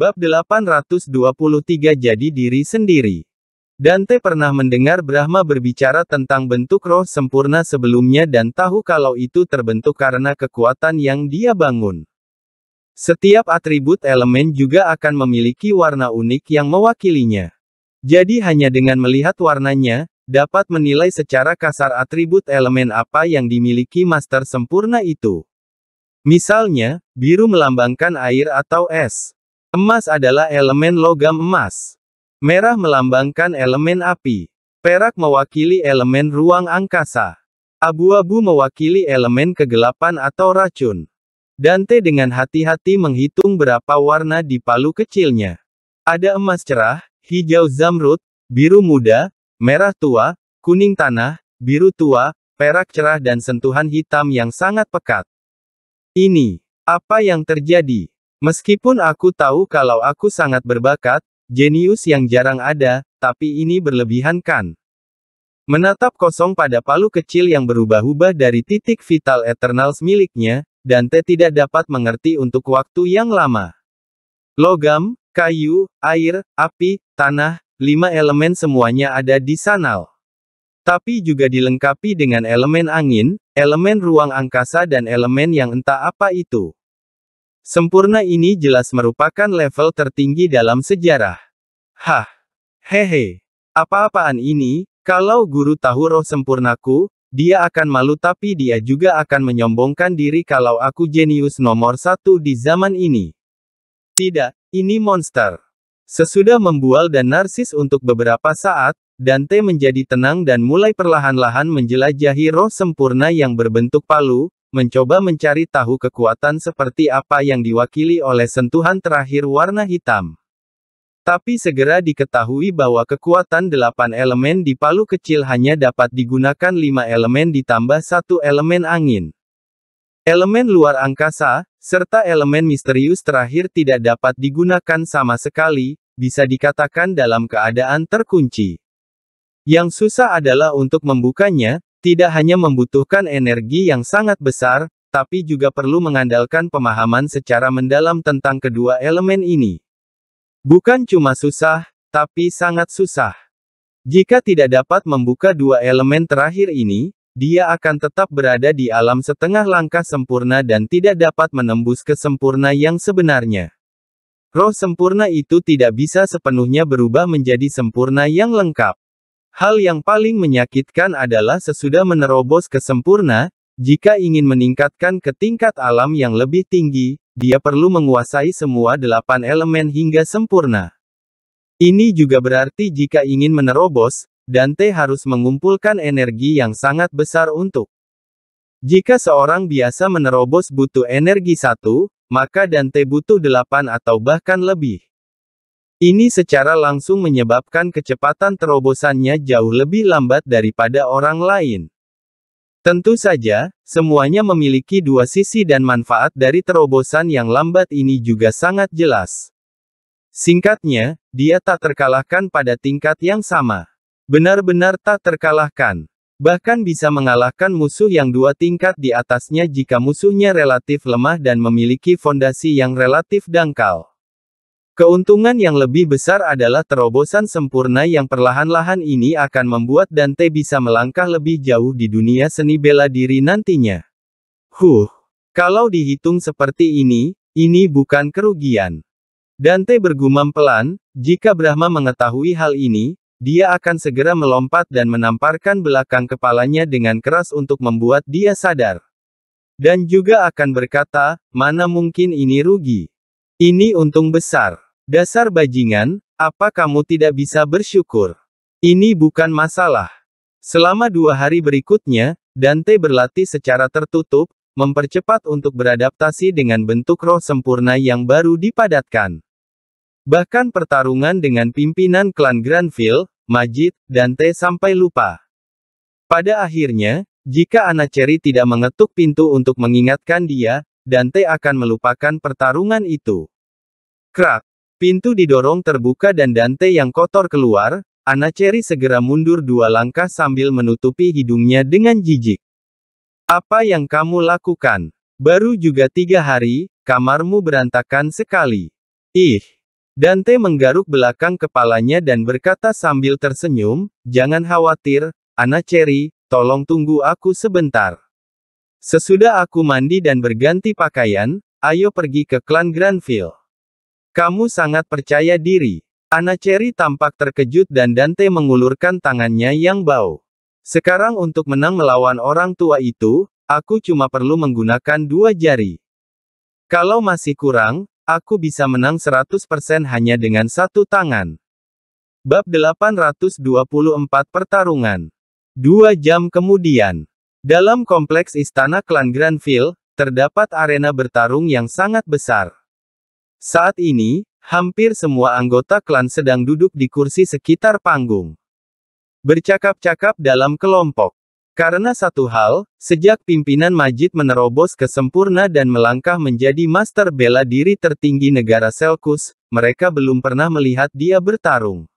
Bab 823 Jadi Diri Sendiri Dante pernah mendengar Brahma berbicara tentang bentuk roh sempurna sebelumnya dan tahu kalau itu terbentuk karena kekuatan yang dia bangun. Setiap atribut elemen juga akan memiliki warna unik yang mewakilinya. Jadi hanya dengan melihat warnanya, dapat menilai secara kasar atribut elemen apa yang dimiliki master sempurna itu. Misalnya, biru melambangkan air atau es. Emas adalah elemen logam emas. Merah melambangkan elemen api. Perak mewakili elemen ruang angkasa. Abu-abu mewakili elemen kegelapan atau racun. Dante dengan hati-hati menghitung berapa warna di palu kecilnya. Ada emas cerah, hijau zamrud, biru muda, merah tua, kuning tanah, biru tua, perak cerah dan sentuhan hitam yang sangat pekat. Ini, apa yang terjadi? Meskipun aku tahu kalau aku sangat berbakat, jenius yang jarang ada, tapi ini berlebihan kan. Menatap kosong pada palu kecil yang berubah-ubah dari titik vital Eternals miliknya, Dante tidak dapat mengerti untuk waktu yang lama. Logam, kayu, air, api, tanah, lima elemen semuanya ada di sanal. Tapi juga dilengkapi dengan elemen angin, elemen ruang angkasa dan elemen yang entah apa itu. Sempurna ini jelas merupakan level tertinggi dalam sejarah. Hah. Hehe. Apa-apaan ini, kalau guru tahu roh sempurnaku, dia akan malu tapi dia juga akan menyombongkan diri kalau aku jenius nomor satu di zaman ini. Tidak, ini monster. Sesudah membual dan narsis untuk beberapa saat, Dante menjadi tenang dan mulai perlahan-lahan menjelajahi roh sempurna yang berbentuk palu, mencoba mencari tahu kekuatan seperti apa yang diwakili oleh sentuhan terakhir warna hitam. Tapi segera diketahui bahwa kekuatan delapan elemen di palu kecil hanya dapat digunakan lima elemen ditambah satu elemen angin. Elemen luar angkasa, serta elemen misterius terakhir tidak dapat digunakan sama sekali, bisa dikatakan dalam keadaan terkunci. Yang susah adalah untuk membukanya, tidak hanya membutuhkan energi yang sangat besar, tapi juga perlu mengandalkan pemahaman secara mendalam tentang kedua elemen ini. Bukan cuma susah, tapi sangat susah. Jika tidak dapat membuka dua elemen terakhir ini, dia akan tetap berada di alam setengah langkah sempurna dan tidak dapat menembus kesempurna yang sebenarnya. Roh sempurna itu tidak bisa sepenuhnya berubah menjadi sempurna yang lengkap. Hal yang paling menyakitkan adalah sesudah menerobos kesempurna, jika ingin meningkatkan ke tingkat alam yang lebih tinggi, dia perlu menguasai semua delapan elemen hingga sempurna. Ini juga berarti jika ingin menerobos, Dante harus mengumpulkan energi yang sangat besar untuk. Jika seorang biasa menerobos butuh energi satu, maka Dante butuh delapan atau bahkan lebih. Ini secara langsung menyebabkan kecepatan terobosannya jauh lebih lambat daripada orang lain. Tentu saja, semuanya memiliki dua sisi dan manfaat dari terobosan yang lambat ini juga sangat jelas. Singkatnya, dia tak terkalahkan pada tingkat yang sama. Benar-benar tak terkalahkan. Bahkan bisa mengalahkan musuh yang dua tingkat di atasnya jika musuhnya relatif lemah dan memiliki fondasi yang relatif dangkal. Keuntungan yang lebih besar adalah terobosan sempurna yang perlahan-lahan ini akan membuat Dante bisa melangkah lebih jauh di dunia seni bela diri nantinya. Huh, kalau dihitung seperti ini, ini bukan kerugian. Dante bergumam pelan, jika Brahma mengetahui hal ini, dia akan segera melompat dan menamparkan belakang kepalanya dengan keras untuk membuat dia sadar. Dan juga akan berkata, mana mungkin ini rugi. Ini untung besar. Dasar bajingan, apa kamu tidak bisa bersyukur? Ini bukan masalah. Selama dua hari berikutnya, Dante berlatih secara tertutup, mempercepat untuk beradaptasi dengan bentuk roh sempurna yang baru dipadatkan. Bahkan pertarungan dengan pimpinan klan Granville, Majid, Dante sampai lupa. Pada akhirnya, jika Anaceri tidak mengetuk pintu untuk mengingatkan dia, Dante akan melupakan pertarungan itu. Krak, pintu didorong terbuka dan Dante yang kotor keluar, Cherry segera mundur dua langkah sambil menutupi hidungnya dengan jijik. Apa yang kamu lakukan? Baru juga tiga hari, kamarmu berantakan sekali. Ih! Dante menggaruk belakang kepalanya dan berkata sambil tersenyum, Jangan khawatir, Cherry, tolong tunggu aku sebentar. Sesudah aku mandi dan berganti pakaian, ayo pergi ke klan Granville. Kamu sangat percaya diri. Anna Cherry tampak terkejut dan Dante mengulurkan tangannya yang bau. Sekarang untuk menang melawan orang tua itu, aku cuma perlu menggunakan dua jari. Kalau masih kurang, aku bisa menang 100% hanya dengan satu tangan. Bab 824 Pertarungan Dua jam kemudian dalam kompleks istana klan Granville, terdapat arena bertarung yang sangat besar. Saat ini, hampir semua anggota klan sedang duduk di kursi sekitar panggung. Bercakap-cakap dalam kelompok. Karena satu hal, sejak pimpinan Majid menerobos kesempurna dan melangkah menjadi master bela diri tertinggi negara Selkus, mereka belum pernah melihat dia bertarung.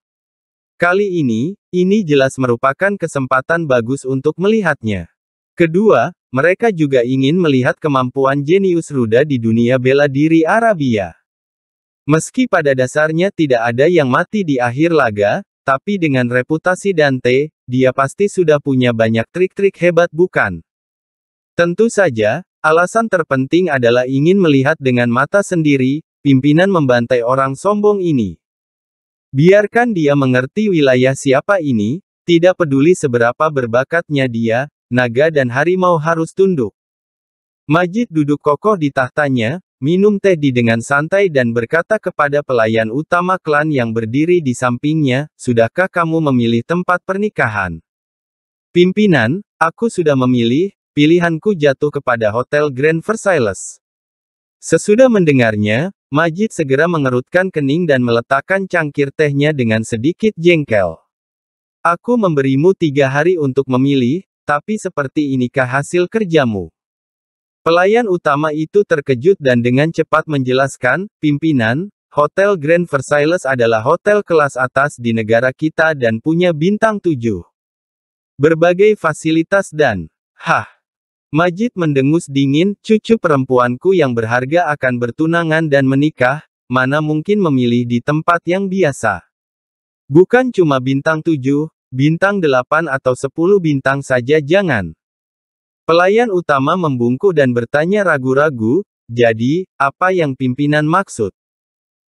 Kali ini, ini jelas merupakan kesempatan bagus untuk melihatnya. Kedua, mereka juga ingin melihat kemampuan jenius Ruda di dunia bela diri Arabia. Meski pada dasarnya tidak ada yang mati di akhir laga, tapi dengan reputasi Dante, dia pasti sudah punya banyak trik-trik hebat bukan? Tentu saja, alasan terpenting adalah ingin melihat dengan mata sendiri, pimpinan membantai orang sombong ini. Biarkan dia mengerti wilayah siapa ini, tidak peduli seberapa berbakatnya dia, naga dan harimau harus tunduk. Majid duduk kokoh di tahtanya, minum teh di dengan santai dan berkata kepada pelayan utama klan yang berdiri di sampingnya, Sudahkah kamu memilih tempat pernikahan? Pimpinan, aku sudah memilih, pilihanku jatuh kepada Hotel Grand Versailles. Sesudah mendengarnya, Majid segera mengerutkan kening dan meletakkan cangkir tehnya dengan sedikit jengkel. Aku memberimu tiga hari untuk memilih, tapi seperti inikah hasil kerjamu? Pelayan utama itu terkejut dan dengan cepat menjelaskan, pimpinan, Hotel Grand Versailles adalah hotel kelas atas di negara kita dan punya bintang tujuh. Berbagai fasilitas dan, hah, Majid mendengus dingin, cucu perempuanku yang berharga akan bertunangan dan menikah, mana mungkin memilih di tempat yang biasa. Bukan cuma bintang tujuh, Bintang 8 atau 10 bintang saja jangan. Pelayan utama membungkuk dan bertanya ragu-ragu, jadi, apa yang pimpinan maksud?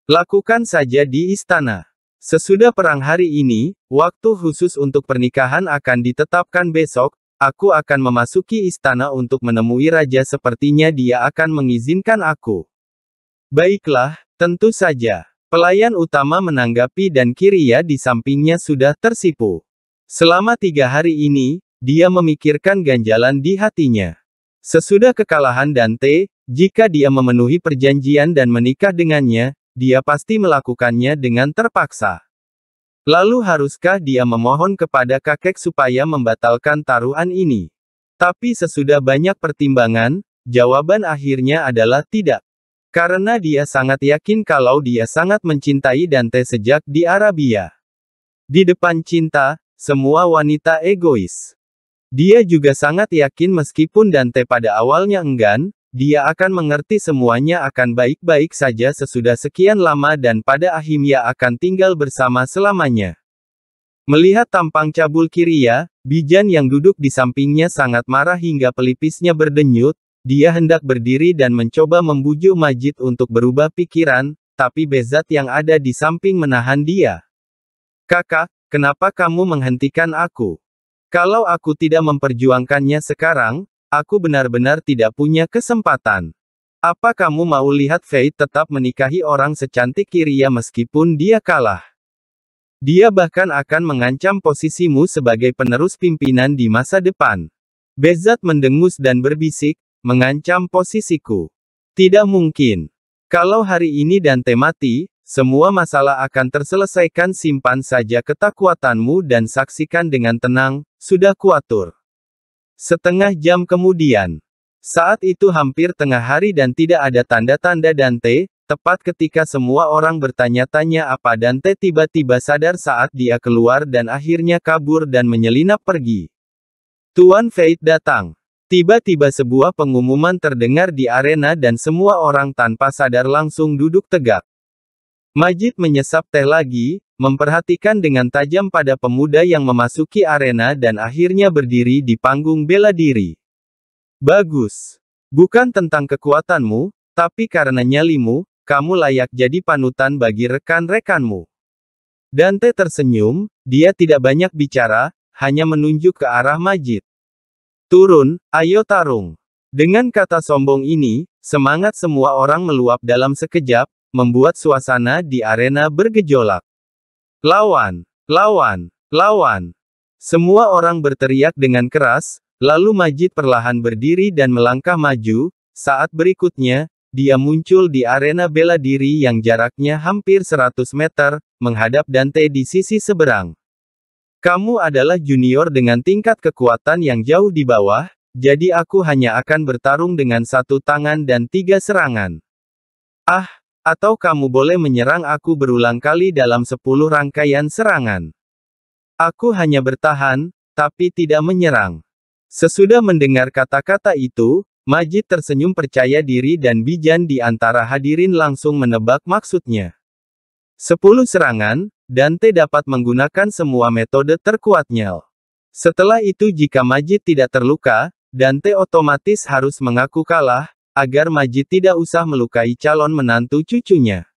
Lakukan saja di istana. Sesudah perang hari ini, waktu khusus untuk pernikahan akan ditetapkan besok, aku akan memasuki istana untuk menemui raja sepertinya dia akan mengizinkan aku. Baiklah, tentu saja. Pelayan utama menanggapi dan Kiria di sampingnya sudah tersipu. Selama tiga hari ini, dia memikirkan ganjalan di hatinya. Sesudah kekalahan Dante, jika dia memenuhi perjanjian dan menikah dengannya, dia pasti melakukannya dengan terpaksa. Lalu haruskah dia memohon kepada kakek supaya membatalkan taruhan ini? Tapi sesudah banyak pertimbangan, jawaban akhirnya adalah tidak. Karena dia sangat yakin kalau dia sangat mencintai Dante sejak di Arabia. Di depan cinta, semua wanita egois. Dia juga sangat yakin meskipun Dante pada awalnya enggan, dia akan mengerti semuanya akan baik-baik saja sesudah sekian lama dan pada akhirnya akan tinggal bersama selamanya. Melihat tampang cabul Kiria, Bijan yang duduk di sampingnya sangat marah hingga pelipisnya berdenyut, dia hendak berdiri dan mencoba membujuk Majid untuk berubah pikiran, tapi Bezat yang ada di samping menahan dia. Kakak, Kenapa kamu menghentikan aku? Kalau aku tidak memperjuangkannya sekarang, aku benar-benar tidak punya kesempatan. Apa kamu mau lihat Faith tetap menikahi orang secantik Kiria ya meskipun dia kalah? Dia bahkan akan mengancam posisimu sebagai penerus pimpinan di masa depan. Bezat mendengus dan berbisik, mengancam posisiku. Tidak mungkin. Kalau hari ini Dante mati, semua masalah akan terselesaikan simpan saja ketakwatanmu dan saksikan dengan tenang, sudah kuatur. Setengah jam kemudian. Saat itu hampir tengah hari dan tidak ada tanda-tanda Dante, tepat ketika semua orang bertanya-tanya apa Dante tiba-tiba sadar saat dia keluar dan akhirnya kabur dan menyelinap pergi. Tuan Fate datang. Tiba-tiba sebuah pengumuman terdengar di arena dan semua orang tanpa sadar langsung duduk tegak. Majid menyesap teh lagi, memperhatikan dengan tajam pada pemuda yang memasuki arena dan akhirnya berdiri di panggung bela diri. Bagus. Bukan tentang kekuatanmu, tapi karena nyalimu, kamu layak jadi panutan bagi rekan-rekanmu. Dante tersenyum, dia tidak banyak bicara, hanya menunjuk ke arah Majid. Turun, ayo tarung. Dengan kata sombong ini, semangat semua orang meluap dalam sekejap, membuat suasana di arena bergejolak. Lawan, lawan, lawan. Semua orang berteriak dengan keras, lalu Majid perlahan berdiri dan melangkah maju, saat berikutnya, dia muncul di arena bela diri yang jaraknya hampir 100 meter, menghadap Dante di sisi seberang. Kamu adalah junior dengan tingkat kekuatan yang jauh di bawah, jadi aku hanya akan bertarung dengan satu tangan dan tiga serangan. Ah, atau kamu boleh menyerang aku berulang kali dalam sepuluh rangkaian serangan. Aku hanya bertahan, tapi tidak menyerang. Sesudah mendengar kata-kata itu, Majid tersenyum percaya diri dan Bijan di antara hadirin langsung menebak maksudnya. Sepuluh serangan, Dante dapat menggunakan semua metode terkuatnya. Setelah itu jika Majid tidak terluka, Dante otomatis harus mengaku kalah, agar Majid tidak usah melukai calon menantu cucunya.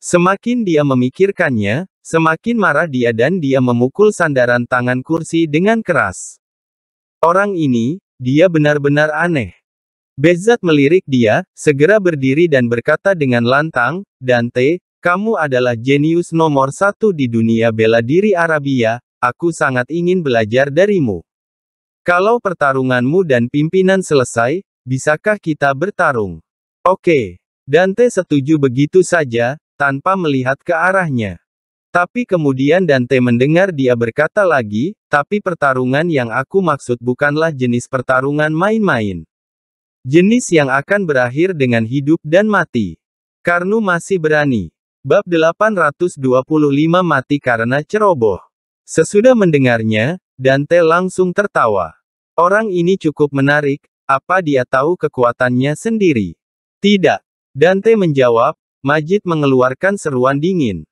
Semakin dia memikirkannya, semakin marah dia dan dia memukul sandaran tangan kursi dengan keras. Orang ini, dia benar-benar aneh. Bezat melirik dia, segera berdiri dan berkata dengan lantang, Dante, kamu adalah jenius nomor satu di dunia bela diri Arabia, aku sangat ingin belajar darimu. Kalau pertarunganmu dan pimpinan selesai, Bisakah kita bertarung? Oke. Dante setuju begitu saja, tanpa melihat ke arahnya. Tapi kemudian Dante mendengar dia berkata lagi, tapi pertarungan yang aku maksud bukanlah jenis pertarungan main-main. Jenis yang akan berakhir dengan hidup dan mati. Karnu masih berani. Bab 825 mati karena ceroboh. Sesudah mendengarnya, Dante langsung tertawa. Orang ini cukup menarik, apa dia tahu kekuatannya sendiri? Tidak. Dante menjawab, Majid mengeluarkan seruan dingin.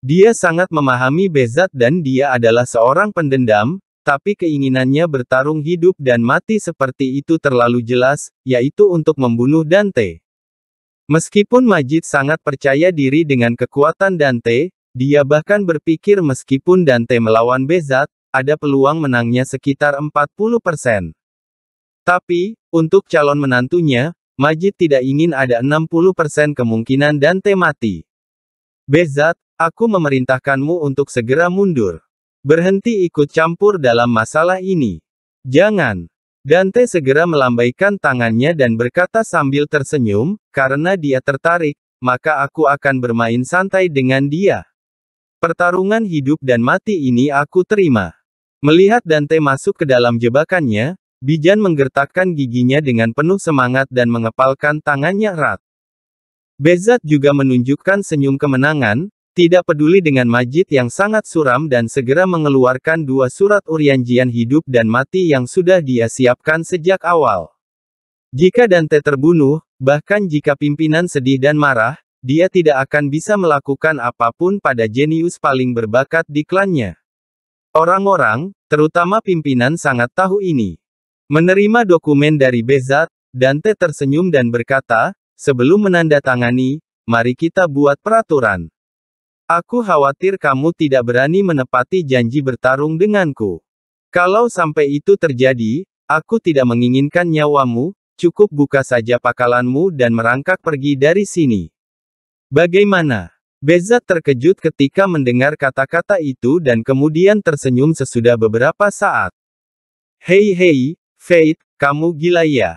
Dia sangat memahami Bezat dan dia adalah seorang pendendam, tapi keinginannya bertarung hidup dan mati seperti itu terlalu jelas, yaitu untuk membunuh Dante. Meskipun Majid sangat percaya diri dengan kekuatan Dante, dia bahkan berpikir meskipun Dante melawan Bezat, ada peluang menangnya sekitar 40%. Tapi, untuk calon menantunya, Majid tidak ingin ada 60% kemungkinan Dante mati. Bezat, aku memerintahkanmu untuk segera mundur. Berhenti ikut campur dalam masalah ini. Jangan. Dante segera melambaikan tangannya dan berkata sambil tersenyum, karena dia tertarik, maka aku akan bermain santai dengan dia. Pertarungan hidup dan mati ini aku terima. Melihat Dante masuk ke dalam jebakannya, Bijan menggertakkan giginya dengan penuh semangat dan mengepalkan tangannya erat. Bezat juga menunjukkan senyum kemenangan, tidak peduli dengan Majid yang sangat suram dan segera mengeluarkan dua surat urianjian hidup dan mati yang sudah dia siapkan sejak awal. Jika Dante terbunuh, bahkan jika pimpinan sedih dan marah, dia tidak akan bisa melakukan apapun pada jenius paling berbakat di klannya. Orang-orang, terutama pimpinan sangat tahu ini. Menerima dokumen dari Bezat, Dante tersenyum dan berkata, sebelum menandatangani, mari kita buat peraturan. Aku khawatir kamu tidak berani menepati janji bertarung denganku. Kalau sampai itu terjadi, aku tidak menginginkan nyawamu, cukup buka saja pakalanmu dan merangkak pergi dari sini. Bagaimana? Bezat terkejut ketika mendengar kata-kata itu dan kemudian tersenyum sesudah beberapa saat. Hei hei, Faith, kamu gila ya?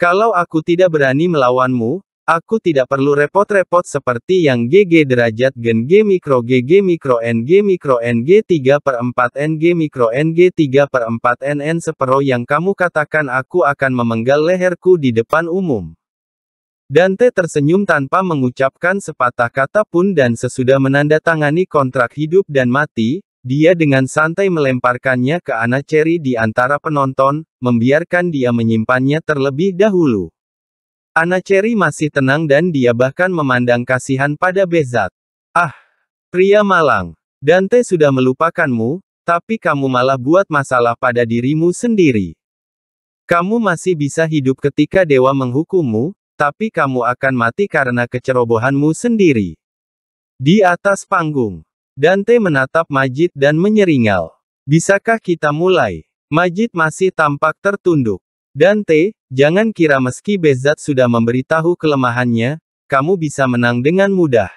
Kalau aku tidak berani melawanmu, aku tidak perlu repot-repot seperti yang GG derajat gen G mikro GG mikro NG mikro NG 3 per 4 NG mikro NG 3 per 4 NN sepero yang kamu katakan aku akan memenggal leherku di depan umum. Dante tersenyum tanpa mengucapkan sepatah kata pun dan sesudah menandatangani kontrak hidup dan mati, dia dengan santai melemparkannya ke Ana Cherry di antara penonton, membiarkan dia menyimpannya terlebih dahulu. Ana Cherry masih tenang dan dia bahkan memandang kasihan pada Bezat. Ah, pria malang, Dante sudah melupakanmu, tapi kamu malah buat masalah pada dirimu sendiri. Kamu masih bisa hidup ketika dewa menghukummu, tapi kamu akan mati karena kecerobohanmu sendiri. Di atas panggung, Dante menatap Majid dan menyeringal. Bisakah kita mulai? Majid masih tampak tertunduk. Dante, jangan kira meski Bezat sudah memberitahu kelemahannya, kamu bisa menang dengan mudah.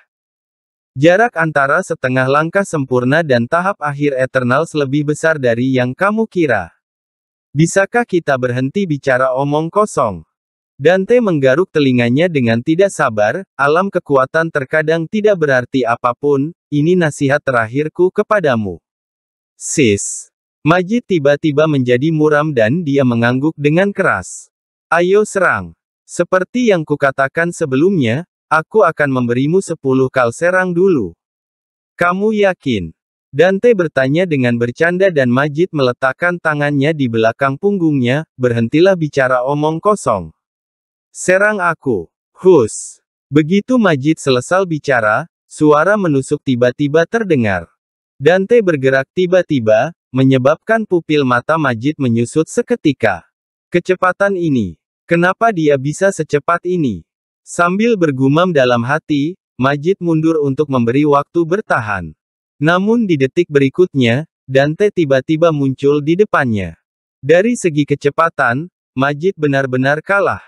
Jarak antara setengah langkah sempurna dan tahap akhir Eternals lebih besar dari yang kamu kira. Bisakah kita berhenti bicara omong kosong? Dante menggaruk telinganya dengan tidak sabar, alam kekuatan terkadang tidak berarti apapun, ini nasihat terakhirku kepadamu. Sis. Majid tiba-tiba menjadi muram dan dia mengangguk dengan keras. Ayo serang. Seperti yang kukatakan sebelumnya, aku akan memberimu sepuluh kal serang dulu. Kamu yakin? Dante bertanya dengan bercanda dan Majid meletakkan tangannya di belakang punggungnya, berhentilah bicara omong kosong. Serang aku. Hus. Begitu Majid selesai bicara, suara menusuk tiba-tiba terdengar. Dante bergerak tiba-tiba, menyebabkan pupil mata Majid menyusut seketika. Kecepatan ini. Kenapa dia bisa secepat ini? Sambil bergumam dalam hati, Majid mundur untuk memberi waktu bertahan. Namun di detik berikutnya, Dante tiba-tiba muncul di depannya. Dari segi kecepatan, Majid benar-benar kalah.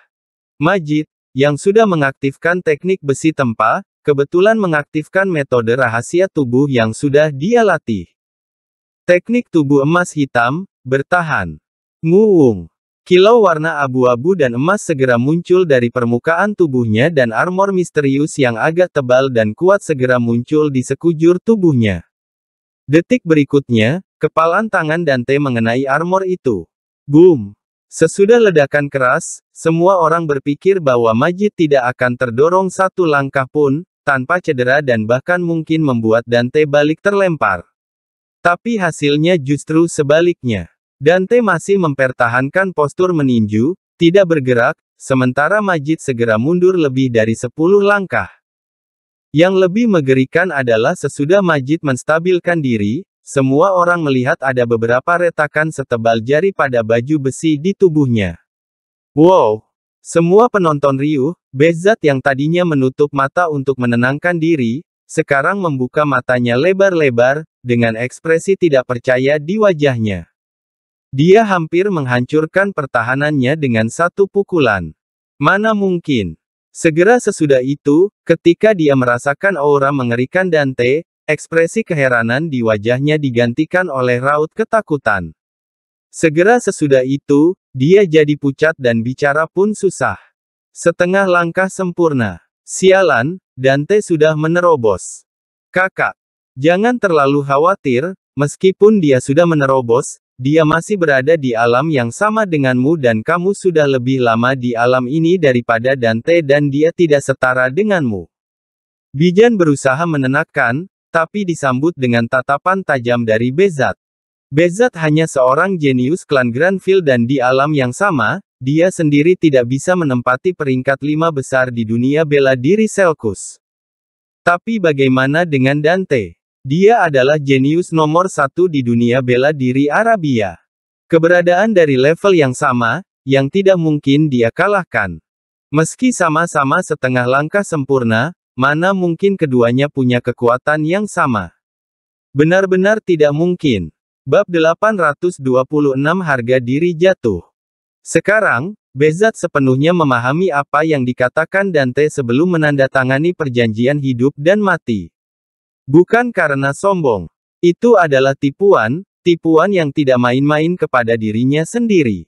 Majid, yang sudah mengaktifkan teknik besi tempa, kebetulan mengaktifkan metode rahasia tubuh yang sudah dia latih. Teknik tubuh emas hitam, bertahan. Nguung. Kilau warna abu-abu dan emas segera muncul dari permukaan tubuhnya dan armor misterius yang agak tebal dan kuat segera muncul di sekujur tubuhnya. Detik berikutnya, kepalan tangan Dante mengenai armor itu. Boom! Sesudah ledakan keras, semua orang berpikir bahwa Majid tidak akan terdorong satu langkah pun, tanpa cedera dan bahkan mungkin membuat Dante balik terlempar. Tapi hasilnya justru sebaliknya. Dante masih mempertahankan postur meninju, tidak bergerak, sementara Majid segera mundur lebih dari 10 langkah. Yang lebih mengerikan adalah sesudah Majid menstabilkan diri, semua orang melihat ada beberapa retakan setebal jari pada baju besi di tubuhnya. Wow! Semua penonton riuh, Bezat yang tadinya menutup mata untuk menenangkan diri, sekarang membuka matanya lebar-lebar, dengan ekspresi tidak percaya di wajahnya. Dia hampir menghancurkan pertahanannya dengan satu pukulan. Mana mungkin? Segera sesudah itu, ketika dia merasakan aura mengerikan Dante, Ekspresi keheranan di wajahnya digantikan oleh raut ketakutan. Segera sesudah itu, dia jadi pucat dan bicara pun susah. Setengah langkah sempurna. Sialan, Dante sudah menerobos. Kakak, jangan terlalu khawatir, meskipun dia sudah menerobos, dia masih berada di alam yang sama denganmu dan kamu sudah lebih lama di alam ini daripada Dante dan dia tidak setara denganmu. Bijan berusaha menenangkan, tapi disambut dengan tatapan tajam dari Bezat. Bezat hanya seorang jenius klan Granville dan di alam yang sama, dia sendiri tidak bisa menempati peringkat lima besar di dunia bela diri Selkus. Tapi bagaimana dengan Dante? Dia adalah jenius nomor satu di dunia bela diri Arabia. Keberadaan dari level yang sama, yang tidak mungkin dia kalahkan. Meski sama-sama setengah langkah sempurna, Mana mungkin keduanya punya kekuatan yang sama? Benar-benar tidak mungkin. Bab 826 Harga Diri Jatuh Sekarang, Bezat sepenuhnya memahami apa yang dikatakan Dante sebelum menandatangani perjanjian hidup dan mati. Bukan karena sombong. Itu adalah tipuan, tipuan yang tidak main-main kepada dirinya sendiri.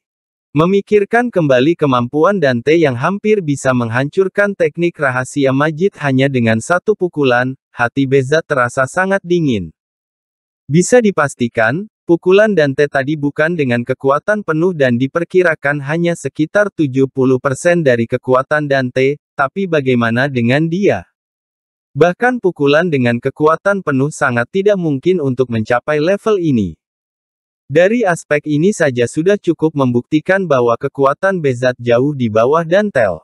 Memikirkan kembali kemampuan Dante yang hampir bisa menghancurkan teknik rahasia Majid hanya dengan satu pukulan, hati Beza terasa sangat dingin. Bisa dipastikan, pukulan Dante tadi bukan dengan kekuatan penuh dan diperkirakan hanya sekitar 70% dari kekuatan Dante, tapi bagaimana dengan dia? Bahkan pukulan dengan kekuatan penuh sangat tidak mungkin untuk mencapai level ini. Dari aspek ini saja sudah cukup membuktikan bahwa kekuatan Bezat jauh di bawah Dantel.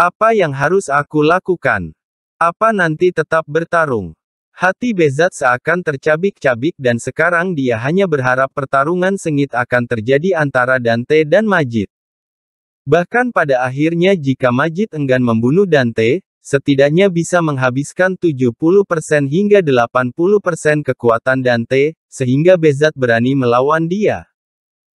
Apa yang harus aku lakukan? Apa nanti tetap bertarung? Hati Bezat seakan tercabik-cabik dan sekarang dia hanya berharap pertarungan sengit akan terjadi antara Dante dan Majid. Bahkan pada akhirnya jika Majid enggan membunuh Dante, setidaknya bisa menghabiskan 70% hingga 80% kekuatan Dante, sehingga Bezat berani melawan dia.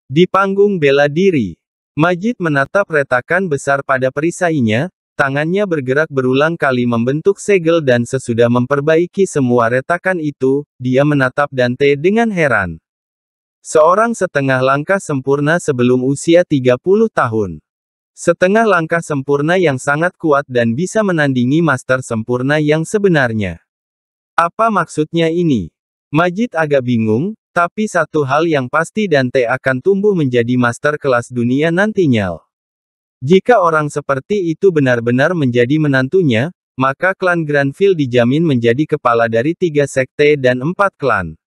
Di panggung bela diri, Majid menatap retakan besar pada perisainya, tangannya bergerak berulang kali membentuk segel dan sesudah memperbaiki semua retakan itu, dia menatap Dante dengan heran. Seorang setengah langkah sempurna sebelum usia 30 tahun. Setengah langkah sempurna yang sangat kuat dan bisa menandingi master sempurna yang sebenarnya. Apa maksudnya ini? Majid agak bingung, tapi satu hal yang pasti Dante akan tumbuh menjadi master kelas dunia nantinya. Jika orang seperti itu benar-benar menjadi menantunya, maka klan Granville dijamin menjadi kepala dari tiga sekte dan empat klan.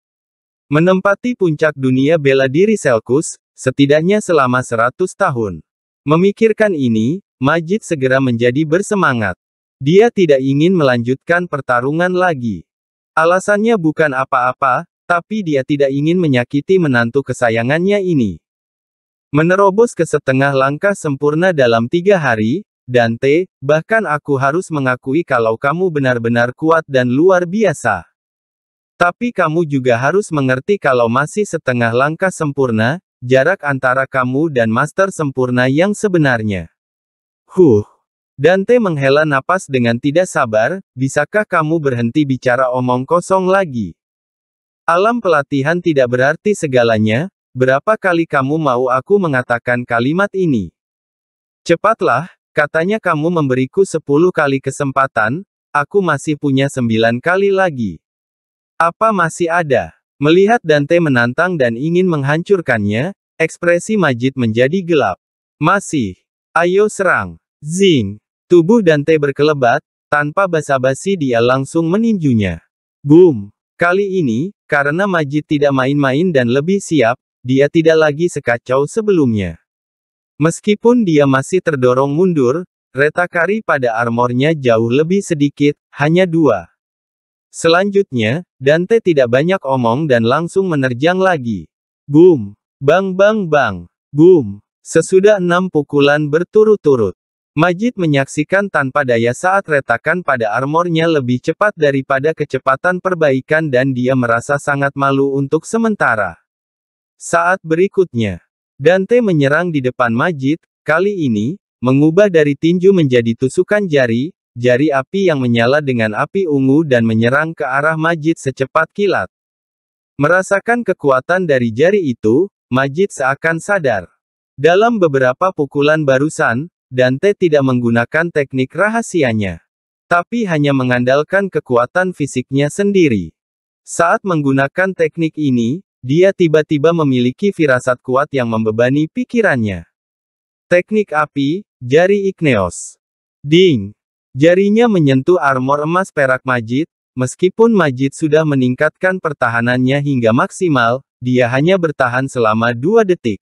Menempati puncak dunia bela diri Selkus, setidaknya selama seratus tahun. Memikirkan ini, Majid segera menjadi bersemangat. Dia tidak ingin melanjutkan pertarungan lagi. Alasannya bukan apa-apa, tapi dia tidak ingin menyakiti menantu kesayangannya ini. Menerobos ke setengah langkah sempurna dalam tiga hari, Dante, bahkan aku harus mengakui kalau kamu benar-benar kuat dan luar biasa. Tapi kamu juga harus mengerti kalau masih setengah langkah sempurna, jarak antara kamu dan master sempurna yang sebenarnya. Huh. Dante menghela napas dengan tidak sabar, bisakah kamu berhenti bicara omong kosong lagi? Alam pelatihan tidak berarti segalanya, berapa kali kamu mau aku mengatakan kalimat ini? Cepatlah, katanya kamu memberiku sepuluh kali kesempatan, aku masih punya sembilan kali lagi. Apa masih ada? Melihat Dante menantang dan ingin menghancurkannya, ekspresi Majid menjadi gelap. Masih. Ayo serang. Zing. Tubuh Dante berkelebat, tanpa basa-basi dia langsung meninjunya. Boom. Kali ini, karena Majid tidak main-main dan lebih siap, dia tidak lagi sekacau sebelumnya. Meskipun dia masih terdorong mundur, retakari pada armornya jauh lebih sedikit, hanya dua. Selanjutnya, Dante tidak banyak omong dan langsung menerjang lagi. Boom! Bang bang bang! Boom! Sesudah enam pukulan berturut-turut, Majid menyaksikan tanpa daya saat retakan pada armornya lebih cepat daripada kecepatan perbaikan dan dia merasa sangat malu untuk sementara. Saat berikutnya, Dante menyerang di depan Majid, kali ini, mengubah dari tinju menjadi tusukan jari, Jari api yang menyala dengan api ungu dan menyerang ke arah Majid secepat kilat. Merasakan kekuatan dari jari itu, Majid seakan sadar. Dalam beberapa pukulan barusan, Dante tidak menggunakan teknik rahasianya. Tapi hanya mengandalkan kekuatan fisiknya sendiri. Saat menggunakan teknik ini, dia tiba-tiba memiliki firasat kuat yang membebani pikirannya. Teknik api, jari Igneos. Ding! Jarinya menyentuh armor emas perak Majid, meskipun Majid sudah meningkatkan pertahanannya hingga maksimal, dia hanya bertahan selama dua detik.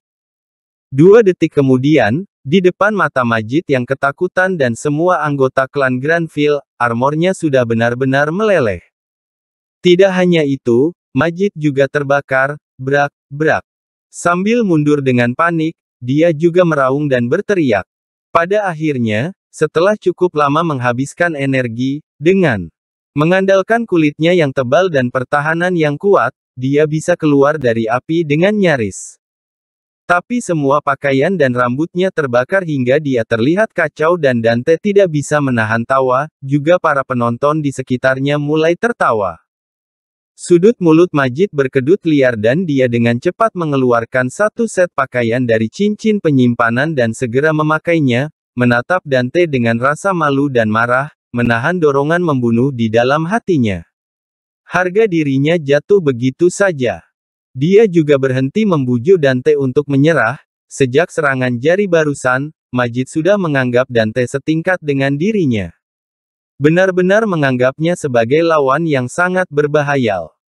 Dua detik kemudian, di depan mata Majid yang ketakutan dan semua anggota klan Granville, armornya sudah benar-benar meleleh. Tidak hanya itu, Majid juga terbakar, brak-brak. Sambil mundur dengan panik, dia juga meraung dan berteriak. Pada akhirnya, setelah cukup lama menghabiskan energi, dengan mengandalkan kulitnya yang tebal dan pertahanan yang kuat, dia bisa keluar dari api dengan nyaris. Tapi semua pakaian dan rambutnya terbakar hingga dia terlihat kacau dan Dante tidak bisa menahan tawa, juga para penonton di sekitarnya mulai tertawa. Sudut mulut Majid berkedut liar dan dia dengan cepat mengeluarkan satu set pakaian dari cincin penyimpanan dan segera memakainya, menatap Dante dengan rasa malu dan marah, menahan dorongan membunuh di dalam hatinya. Harga dirinya jatuh begitu saja. Dia juga berhenti membujuk Dante untuk menyerah, sejak serangan jari barusan, Majid sudah menganggap Dante setingkat dengan dirinya. Benar-benar menganggapnya sebagai lawan yang sangat berbahaya.